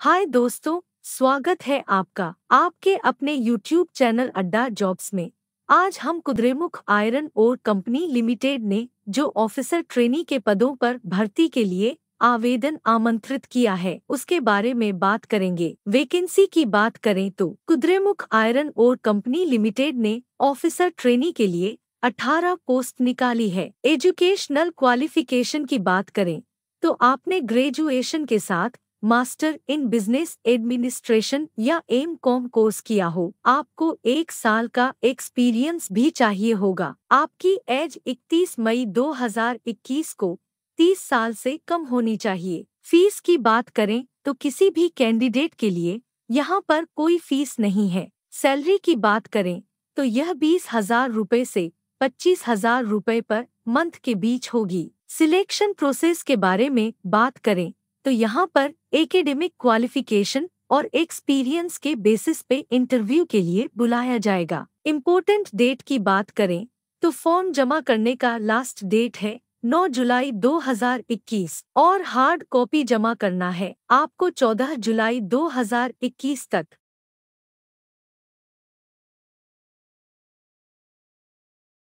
हाय दोस्तों स्वागत है आपका आपके अपने YouTube चैनल अड्डा जॉब्स में आज हम Kudremukh iron ore company limited ने जो ऑफिसर ट्रेनी के पदों पर भर्ती के लिए आवेदन आमंत्रित किया है उसके बारे में बात करेंगे वैकेंसी की बात करें तो Kudremukh iron ore company limited ने ऑफिसर ट्रेनी के लिए 18 पोस्ट निकाली है एजुकेशनल क्वालिफिकेशन की बात करें तो आपने ग्रेजुएशन के साथ मास्टर इन बिजनेस एडमिनिस्ट्रेशन या एम कॉम कोर्स किया हो आपको एक साल का एक्सपीरियंस भी चाहिए होगा आपकी एज 31 मई 2021 को 30 साल से कम होनी चाहिए फीस की बात करें तो किसी भी कैंडिडेट के लिए यहाँ पर कोई फीस नहीं है सैलरी की बात करें तो यह बीस हजार रूपए ऐसी पच्चीस हजार रूपए आरोप मंथ के बीच होगी सिलेक्शन प्रोसेस के बारे में बात करें तो यहाँ पर एकेडमिक क्वालिफिकेशन और एक्सपीरियंस के बेसिस पे इंटरव्यू के लिए बुलाया जाएगा इम्पोर्टेंट डेट की बात करें तो फॉर्म जमा करने का लास्ट डेट है 9 जुलाई 2021 और हार्ड कॉपी जमा करना है आपको 14 जुलाई 2021 तक